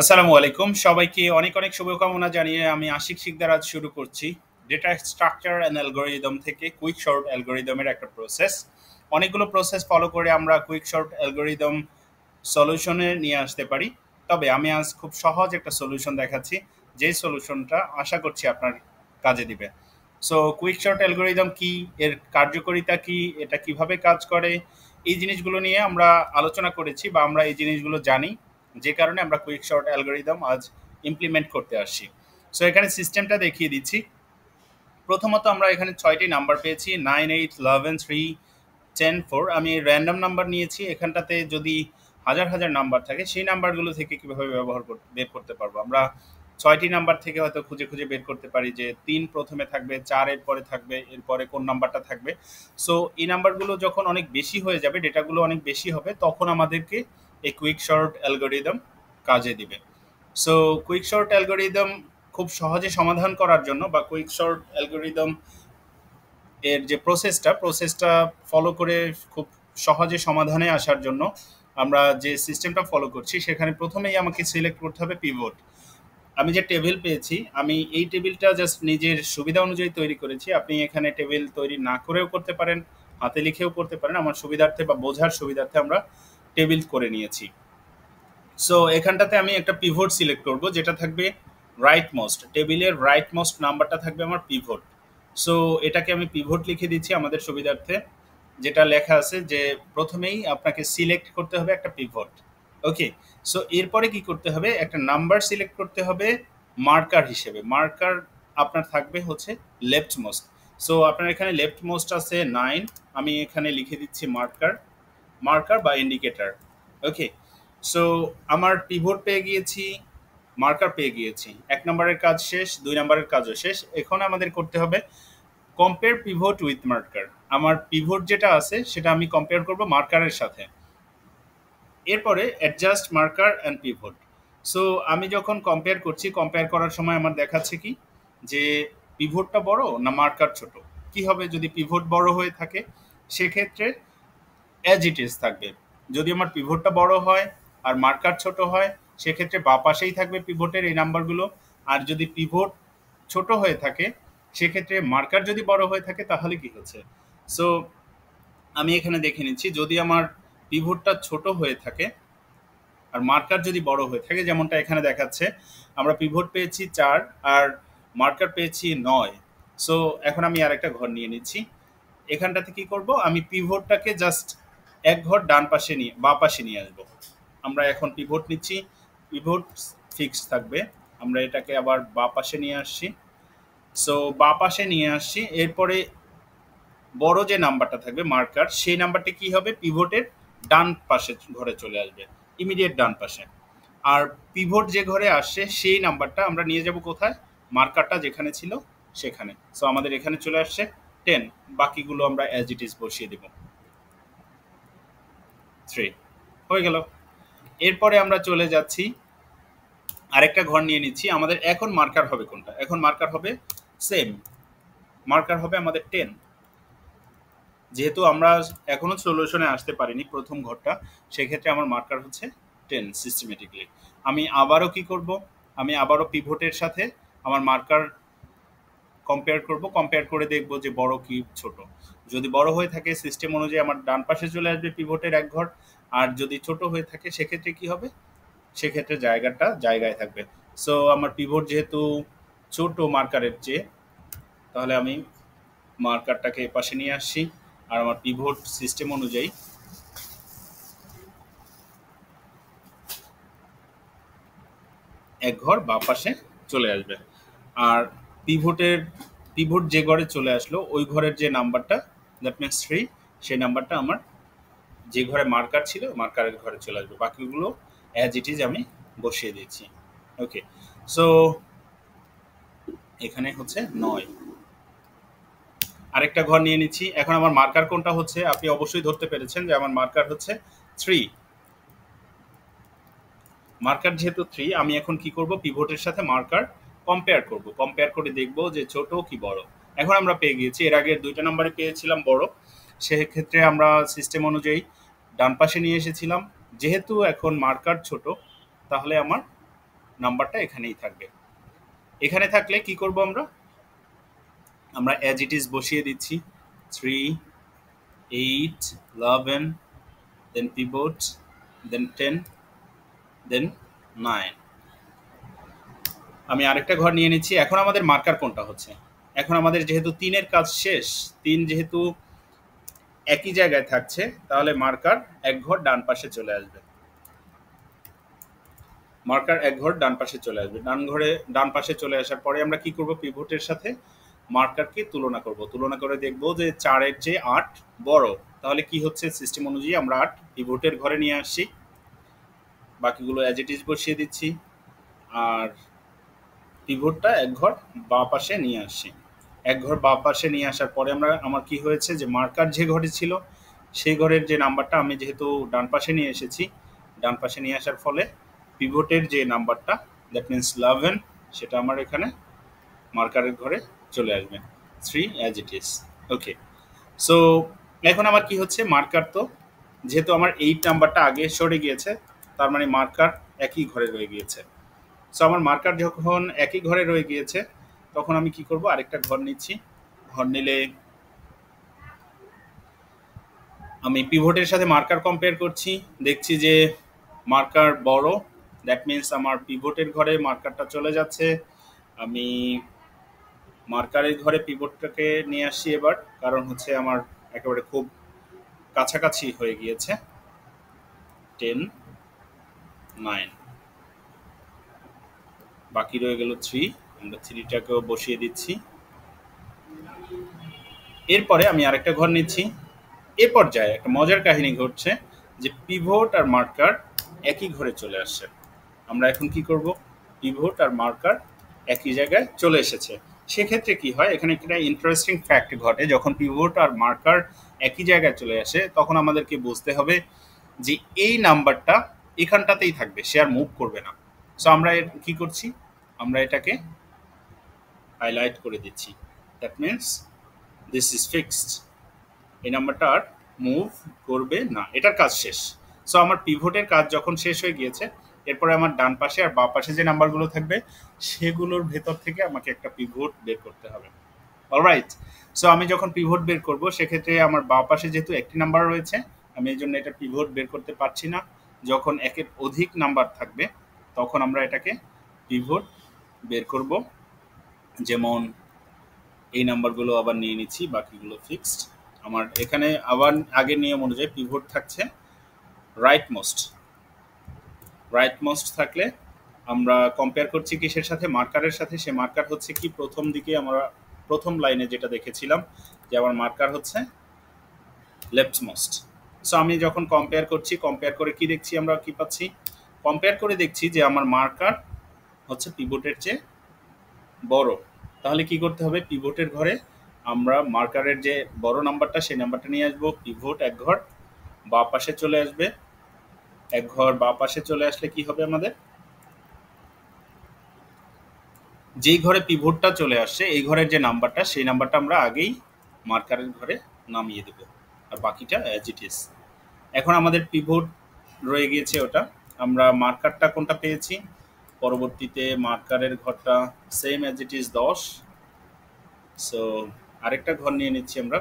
আসসালামু আলাইকুম সবাইকে অনেক অনেক শুভকামনা জানিয়ে আমি আশিক শিকদার আজ শুরু করছি ডেটা স্ট্রাকচার অ্যান্ড অ্যালগোরিদম থেকে কুইক শর্ট অ্যালগোরিদমের একটা প্রসেস অনেকগুলো প্রসেস ফলো করে আমরা কুইক শর্ট অ্যালগোরিদম সলিউশনে নিয়ে আসতে পারি তবে আমি আজ খুব সহজ একটা সলিউশন দেখাচ্ছি যে সলিউশনটা আশা করছি আপনার কাজে দিবে সো কুইক শর্ট অ্যালগোরিদম কি এর কার্যকারিতা কি এটা কিভাবে কাজ করে এই জিনিসগুলো নিয়ে আমরা আলোচনা করেছি বা আমরা এই জিনিসগুলো জানি যে কারণে আমরা কুইক শর্ট অ্যালগোরিদম আজ ইমপ্লিমেন্ট করতে আসছি সো এখানে সিস্টেমটা দেখিয়ে দিচ্ছি প্রথমত আমরা এখানে ছয়টি নাম্বার পেয়েছি nine eight eleven three ten four আমি র্যান্ডম নাম্বার নিয়েছি এখানটাতে যদি হাজার হাজার নাম্বার থাকে সেই নাম্বারগুলো থেকে কীভাবে ব্যবহার বের করতে পারবো আমরা ছয়টি নাম্বার থেকে হয়তো খুঁজে খুঁজে বের করতে পারি যে তিন প্রথমে থাকবে চার এর পরে থাকবে এরপরে কোন নাম্বারটা থাকবে সো এই নাম্বারগুলো যখন অনেক বেশি হয়ে যাবে ডেটাগুলো অনেক বেশি হবে তখন আমাদেরকে এই কুইক শর্ট অ্যালগোরিদম কাজে দিবে সো কুইক শর্ট অ্যালগোরিদম খুব সহজে সমাধান করার জন্য বা কুইক শর্ট অ্যালগোরিদম এর যে প্রসেসটা প্রসেসটা ফলো করে খুব সহজে সমাধানে আসার জন্য আমরা যে সিস্টেমটা ফলো করছি সেখানে প্রথমেই আমাকে সিলেক্ট করতে হবে পিভট আমি যে টেবিল পেয়েছি আমি এই টেবিলটা জাস্ট নিজের সুবিধা অনুযায়ী তৈরি করেছি আপনি এখানে টেবিল তৈরি না করেও করতে পারেন হাতে লিখেও করতে পারেন আমার সুবিধার্থে বা বোঝার সুবিধার্থে আমরা টেবিল করে নিয়েছি সো এখানটাতে আমি একটা পিভট সিলেক্ট করব যেটা থাকবে রাইট মোস্ট টেবিলের রাইট মোস্ট নাম্বারটা থাকবে আমার পিভট সো এটাকে আমি পিভট লিখে দিচ্ছি আমাদের সুবিধার্থে যেটা লেখা আছে যে প্রথমেই আপনাকে সিলেক্ট করতে হবে একটা পিভট ওকে সো এরপরে কি করতে হবে একটা নাম্বার সিলেক্ট করতে হবে মার্কার হিসেবে মার্কার আপনার থাকবে হচ্ছে লেফট মোস্ট সো আপনার এখানে লেফট মোস্ট আছে নাইন আমি এখানে লিখে দিচ্ছি মার্কার মার্কার বা ইন্ডিকেটার ওকে সো আমার পিভট পেয়ে গিয়েছি মার্কার পেয়ে গিয়েছি এক নম্বরের কাজ শেষ দুই নম্বরের কাজও শেষ এখন আমাদের করতে হবে কম্পেয়ার পিভট উইথ মার্কার আমার পিভট যেটা আছে সেটা আমি কম্পেয়ার করব মার্কারের সাথে এরপরে adjust marker and pivot so আমি যখন কম্পেয়ার করছি কম্পেয়ার করার সময় আমার দেখাচ্ছে কি যে পিভটটা বড় না মার্কার ছোট কি হবে যদি পিভট বড় হয়ে থাকে সেক্ষেত্রে অ্যাজ ইট ইজ থাকবে যদি আমার পিভটটা বড় হয় আর মার্কার ছোট হয় সেক্ষেত্রে বা পাশেই থাকবে পিভটের এই নাম্বারগুলো আর যদি পিভট ছোট হয়ে থাকে সেক্ষেত্রে মার্কার যদি বড় হয়ে থাকে তাহলে কি হচ্ছে সো আমি এখানে দেখে নিচ্ছি যদি আমার পিভটটা ছোট হয়ে থাকে আর মার্কার যদি বড় হয়ে থাকে যেমনটা এখানে দেখাচ্ছে আমরা পিভট পেয়েছি চার আর মার্কার পেয়েছি নয় সো এখন আমি আর একটা ঘর নিয়ে নিচ্ছি এখানটাতে কি করব আমি পিভটটাকে জাস্ট এক ঘর ডান পাশে নিয়ে বা পাশে নিয়ে আসবো আমরা এখন পিভট নিচ্ছি পিভট ফিক্স থাকবে আমরা এটাকে আবার বা পাশে নিয়ে আসছি সো বা পাশে নিয়ে আসছি এরপরে বড় যে নাম্বারটা থাকবে মার্কার সেই নাম্বারটা কি হবে পিভটের ডান পাশে ঘরে চলে আসবে ইমিডিয়েট ডান পাশে আর পিভট যে ঘরে আসছে সেই নাম্বারটা আমরা নিয়ে যাব কোথায় মার্কারটা যেখানে ছিল সেখানে সো আমাদের এখানে চলে আসছে টেন বাকিগুলো আমরা অ্যাজ ইট ইজ বসিয়ে দেবো থ্রি হয়ে গেল এরপরে আমরা চলে যাচ্ছি আরেকটা ঘর নিয়ে নিচ্ছি আমাদের এখন মার্কার হবে কোনটা এখন মার্কার হবে সেম মার্কার হবে আমাদের টেন যেহেতু আমরা এখনো সলিউশনে আসতে পারিনি প্রথম ঘরটা সেক্ষেত্রে আমার মার্কার হচ্ছে টেন সিস্টেমেটিকলি আমি আবারও কি করব আমি আবারও পিভোটের সাথে আমার মার্কার কম্পেয়ার করব কম্পেয়ার করে দেখব যে বড় কি ছোট যদি বড় হয়ে থাকে সিস্টেম অনুযায়ী আমার ডান পাশে চলে আসবে পিভটের এক ঘর আর যদি ছোট হয়ে থাকে সেক্ষেত্রে কি হবে সেক্ষেত্রে জায়গাটা জায়গায় থাকবে সো আমার পিভট যেহেতু ছোট মার্কারের চেয়ে তাহলে আমি মার্কারটাকে পাশে নিয়ে আসছি আর আমার পিভট সিস্টেম অনুযায়ী এক ঘর বা পাশে চলে আসবে আর পিভোটের পিভোট যে ঘরে চলে আসলো ওই ঘরের যে নাম্বারটা দ্যাট মিনস থ্রি সেই নাম্বারটা আমার যে ঘরে মার্কার ছিল মার্কারের ঘরে চলে আসবে বাকিগুলো অ্যাজ ইট ইজ আমি বসিয়ে দিয়েছি ওকে সো এখানে হচ্ছে নয় আরেকটা ঘর নিয়ে নিচ্ছি এখন আমার মার্কার কোনটা হচ্ছে আপনি অবশ্যই ধরতে পেরেছেন যে আমার মার্কার হচ্ছে থ্রি মার্কার যেহেতু থ্রি আমি এখন কি করব পিভোটের সাথে মার্কার কম্পেয়ার করব কম্পেয়ার করে দেখব যে ছোট কি বড় এখন আমরা পেয়ে গিয়েছি এর আগের দুইটা নাম্বারে পেয়েছিলাম বড় সেক্ষেত্রে আমরা সিস্টেম অনুযায়ী ডান পাশে নিয়ে এসেছিলাম যেহেতু এখন মার্কার ছোট তাহলে আমার নাম্বারটা এখানেই থাকবে এখানে থাকলে কি করব আমরা আমরা অ্যাজ ইট ইজ বসিয়ে দিচ্ছি three eight eleven then pivot then ten then nine আমি আরেকটা ঘর নিয়ে নিচ্ছি এখন আমাদের মার্কার কোনটা হচ্ছে এখন আমাদের যেহেতু তিনের কাজ শেষ তিন যেহেতু একই জায়গায় থাকছে তাহলে মার্কার এক ঘর ডান পাশে চলে আসবে মার্কার এক ঘর ডান পাশে চলে আসবে ডান ঘরে ডান পাশে চলে আসার পরে আমরা কি করব পিভটের সাথে মার্কারকে তুলনা করব তুলনা করে দেখব যে চারের চেয়ে আট বড় তাহলে কি হচ্ছে সিস্টেম অনুযায়ী আমরা আট পিভটের ঘরে নিয়ে আসছি বাকিগুলো অ্যাজ ইট ইজ বসিয়ে দিচ্ছি আর পিভটটা এক ঘর বা পাশে নিয়ে আসি এক ঘর বা পাশে নিয়ে আসার পরে আমরা আমার কি হয়েছে যে মার্কার যে ঘরে ছিল সেই ঘরের যে নাম্বারটা আমি যেহেতু ডান পাশে নিয়ে এসেছি ডান পাশে নিয়ে আসার ফলে পিভটের যে নাম্বারটা দ্যাট মিন্স ইলেভেন সেটা আমার এখানে মার্কারের ঘরে চলে আসবে three as it is okay so এখন আমার কি হচ্ছে মার্কার তো যেহেতু আমার এইট নাম্বারটা আগে সরে গিয়েছে তার মানে মার্কার একই ঘরে রয়ে গিয়েছে সো আমার মার্কার যখন একই ঘরে রয়ে গিয়েছে তখন আমি কি করব আরেকটা ঘর নিচ্ছি ঘর নিলে আমি পিভটের সাথে মার্কার কম্পেয়ার করছি দেখছি যে মার্কার বড় দ্যাট মিন্স আমার পিভটের ঘরে মার্কারটা চলে যাচ্ছে আমি মার্কারের ঘরে পিভটটাকে নিয়ে আসি এবার কারণ হচ্ছে আমার একেবারে খুব কাছাকাছি হয়ে গিয়েছে টেন নাইন বাকি রয়ে গেল থ্রি আমরা থ্রিটাকেও বসিয়ে দিচ্ছি এরপরে আমি আরেকটা ঘর নিচ্ছি এ পর্যায়ে একটা মজার কাহিনী ঘটছে যে পিভোট আর মার্কার একই ঘরে চলে আসছে আমরা এখন কি করব পিভোট আর মার্কার একই জায়গায় চলে এসেছে সেক্ষেত্রে কি হয় এখানে একটা ইন্টারেস্টিং ফ্যাক্ট ঘটে যখন পিভোট আর মার্কার একই জায়গায় চলে আসে তখন আমাদেরকে বুঝতে হবে যে এই নাম্বারটা এখানটাতেই থাকবে সে আর মুভ করবে না সো আমরা কি করছি আমরা এটাকে হাইলাইট করে দিচ্ছি that means this is fixed এই নাম্বারটা আর মুভ করবে না এটার কাজ শেষ সো আমার পিভোটের কাজ যখন শেষ হয়ে গিয়েছে এরপরে আমার ডান পাশে আর বা পাশে যে নাম্বারগুলো থাকবে সেগুলোর ভেতর থেকে আমাকে একটা পিভোট বের করতে হবে অল রাইট সো আমি যখন পিভোট বের করব সেক্ষেত্রে আমার বা পাশে যেহেতু একটি নাম্বার রয়েছে আমি এই জন্য এটা পিভোট বের করতে পারছি না যখন একের অধিক নাম্বার থাকবে তখন আমরা এটাকে পিভট বের করব যেমন এই নাম্বারগুলো আবার নিয়ে নিচ্ছি বাকিগুলো ফিক্সড আমার এখানে আবার আগের নিয়ম অনুযায়ী পিভট থাকছে রাইট মোস্ট রাইট মোস্ট থাকলে আমরা কম্পেয়ার করছি কিসের সাথে মার্কারের সাথে সে মার্কার হচ্ছে কি প্রথম দিকে আমরা প্রথম লাইনে যেটা দেখেছিলাম যে আমার মার্কার হচ্ছে লেফট মোস্ট সো আমি যখন কম্পেয়ার করছি কম্পেয়ার করে কি দেখছি আমরা কি পাচ্ছি কম্পেয়ার করে দেখছি যে আমার মার্কার হচ্ছে পিভটের চেয়ে বড় তাহলে কি করতে হবে পিভটের ঘরে আমরা মার্কারের যে বড় নাম্বারটা সেই নাম্বারটা নিয়ে আসবো পিভট এক ঘর বা পাশে চলে আসবে এক ঘর বা পাশে চলে আসলে কি হবে আমাদের যেই ঘরে পিভটটা চলে আসছে এই ঘরের যে নাম্বারটা সেই নাম্বারটা আমরা আগেই মার্কারের ঘরে নামিয়ে দেবো আর বাকিটা অ্যাজ ইট ইজ এখন আমাদের পিভট রয়ে গিয়েছে ওটা আমরা মার্কারটা কোনটা পেয়েছি পরবর্তীতে মার্কারের ঘরটা সেম অ্যাজ ইট ইজ দশ সো আরেকটা ঘর নিয়ে নিচ্ছি আমরা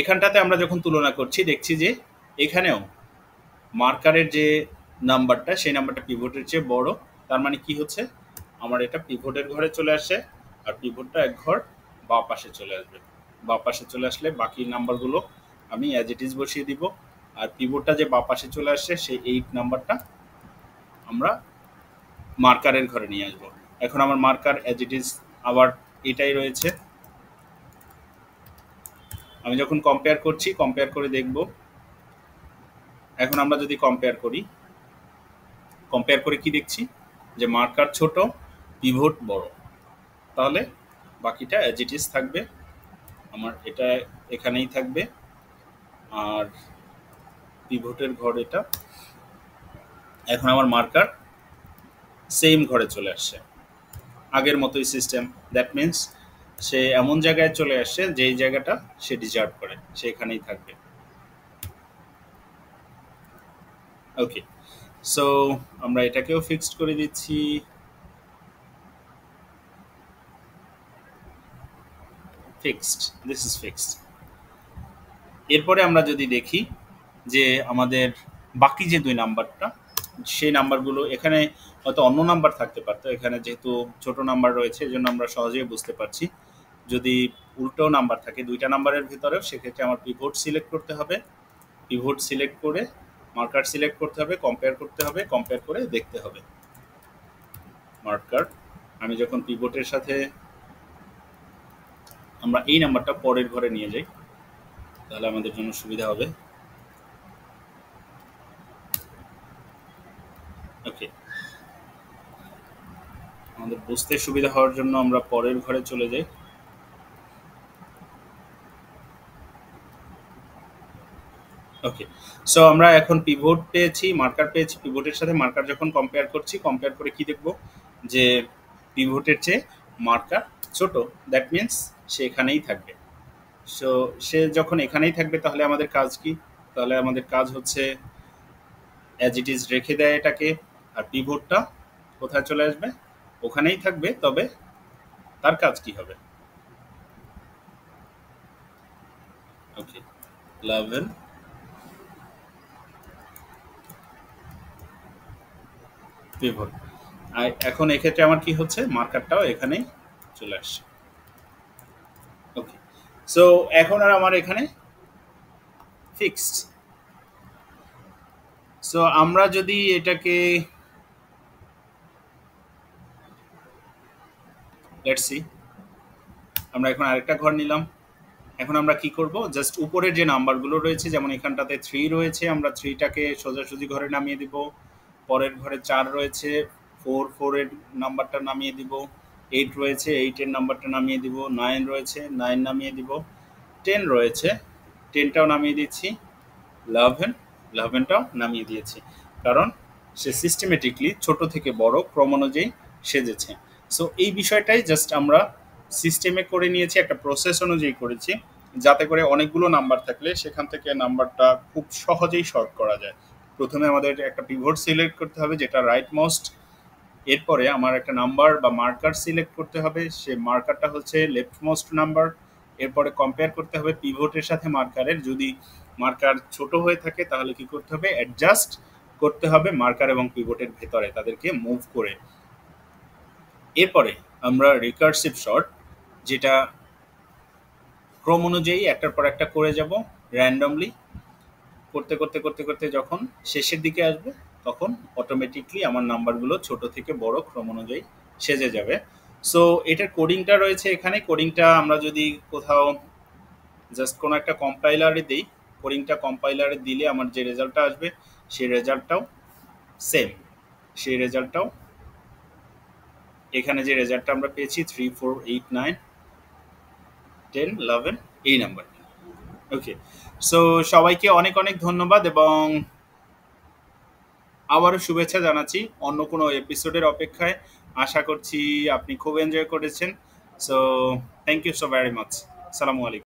এখানটাতে আমরা যখন তুলনা করছি দেখছি যে এখানেও মার্কারের যে নাম্বারটা সেই নাম্বারটা পিভোটের চেয়ে বড় তার মানে কি হচ্ছে আমার এটা পিভোটের ঘরে চলে আসে আর পিভোটটা এক ঘর বা পাশে চলে আসবে বা পাশে চলে আসলে বাকি নাম্বারগুলো আমি অ্যাজ ইট ইজ বসিয়ে দিব আর পিভটটা যে বা পাশে চলে আসছে সেই এইট নাম্বারটা আমরা মার্কারের ঘরে নিয়ে আসবো এখন আমার মার্কার এজ ইট ইজ আবার এটাই রয়েছে আমি যখন কম্পেয়ার করছি কম্পেয়ার করে দেখব এখন আমরা যদি কম্পেয়ার করি কম্পেয়ার করে কি দেখছি যে মার্কার ছোট পিভট বড় তাহলে বাকিটা এজ ইট ইজ থাকবে আমার এটা এখানেই থাকবে আর পিভটের ঘর এটা এখন আমার মার্কার সেম ঘরে চলে আসছে আগের মতোই সিস্টেম দ্যাট মিন্স সে এমন জায়গায় চলে আসছে যেই জায়গাটা সে ডিজার্ভ করে সেখানেই থাকবে ওকে সো আমরা এটাকেও ফিক্সড করে দিচ্ছি ফিক্সড দিস ইজ ফিক্সড এরপরে আমরা যদি দেখি যে আমাদের বাকি যে দুই নাম্বারটা সেই নাম্বারগুলো এখানে হয়তো অন্য নাম্বার থাকতে পারতো এখানে যেহেতু ছোট নাম্বার রয়েছে এজন্য আমরা সহজেই বুঝতে পারছি যদি উল্টো নাম্বার থাকে দুইটা নাম্বারের ভিতরেও সেক্ষেত্রে আমার পিভোট সিলেক্ট করতে হবে পিভোট সিলেক্ট করে মার্কার সিলেক্ট করতে হবে কম্পেয়ার করতে হবে কম্পেয়ার করে দেখতে হবে মার্কার আমি যখন পিভোটের সাথে আমরা এই নাম্বারটা পরের ঘরে নিয়ে যাই তাহলে আমাদের জন্য সুবিধা হবে ওকে আমাদের বুঝতে সুবিধা হওয়ার জন্য আমরা পরের ঘরে চলে যাই ওকে সো আমরা এখন পিভোট পেয়েছি মার্কার পেয়েছি পিভোটের সাথে মার্কার যখন কম্পেয়ার করছি কম্পেয়ার করে কি দেখব যে পিভোটের চেয়ে মার্কার ছোট দ্যাট মিন্স সে এখানেই থাকবে সো সে যখন এখানেই থাকবে তাহলে আমাদের কাজ কি তাহলে আমাদের কাজ হচ্ছে অ্যাজ ইট ইজ রেখে দেয় এটাকে আর পিভটটা কোথায় চলে আসবে ওখানেই থাকবে তবে তার কাজ কি হবে ওকে ইলেভেন পিভট আর এখন এক্ষেত্রে আমার কি হচ্ছে মার্কারটাও এখানেই চলে আসছে ওকে সো এখন আর আমার এখানে ফিক্সড সো আমরা যদি এটাকে লেটস সি আমরা এখন আরেকটা ঘর নিলাম এখন আমরা কি করব জাস্ট উপরের যে নাম্বারগুলো রয়েছে যেমন এখানটাতে থ্রি রয়েছে আমরা থ্রিটাকে সোজাসুজি ঘরে নামিয়ে দিব পরের ঘরে চার রয়েছে ফোর ফোরের নাম্বারটা নামিয়ে দিব এইট রয়েছে এইটের নাম্বারটা নামিয়ে দিব নাইন রয়েছে নাইন নামিয়ে দিব টেন রয়েছে টেনটাও নামিয়ে দিচ্ছি লাভেন লাভেনটাও নামিয়ে দিয়েছি কারণ সে সিস্টেমেটিকলি ছোট থেকে বড় ক্রম অনুযায়ী সেজেছে সো এই বিষয়টাই জাস্ট আমরা সিস্টেমে করে নিয়েছি একটা প্রসেস অনুযায়ী করেছি যাতে করে অনেকগুলো নাম্বার থাকলে সেখান থেকে নাম্বারটা খুব সহজেই শর্ট করা যায় প্রথমে আমাদের একটা পিভট সিলেক্ট করতে হবে যেটা রাইট মোস্ট এরপরে আমার একটা নাম্বার বা মার্কার সিলেক্ট করতে হবে সে মার্কারটা হচ্ছে লেফট মোস্ট নাম্বার এরপরে কম্পেয়ার করতে হবে পিভটের সাথে মার্কারের যদি মার্কার ছোট হয়ে থাকে তাহলে কি করতে হবে অ্যাডজাস্ট করতে হবে মার্কার এবং পিভটের ভেতরে তাদেরকে মুভ করে এরপরে আমরা রিকার্সিভ শর্ট যেটা ক্রম অনুযায়ী একটার পর একটা করে যাব র্যান্ডমলি করতে করতে করতে করতে যখন শেষের দিকে আসবে তখন অটোমেটিকলি আমার নাম্বারগুলো ছোট থেকে বড় ক্রম অনুযায়ী সেজে যাবে সো এটার কোডিংটা রয়েছে এখানে কোডিংটা আমরা যদি কোথাও জাস্ট কোনো একটা কম্পাইলারে দিই কোডিংটা কম্পাইলারে দিলে আমার যে রেজাল্টটা আসবে সেই রেজাল্টটাও সেম সেই রেজাল্টটাও এখানে যে রেজাল্টটা আমরা পেয়েছি three four eight nine ten eleven এই নাম্বার ওকে সো সবাইকে অনেক অনেক ধন্যবাদ এবং আবারও শুভেচ্ছা জানাচ্ছি অন্য কোনো এপিসোডের অপেক্ষায় আশা করছি আপনি খুব এনজয় করেছেন so thank you so very much সালামু আলাইকুম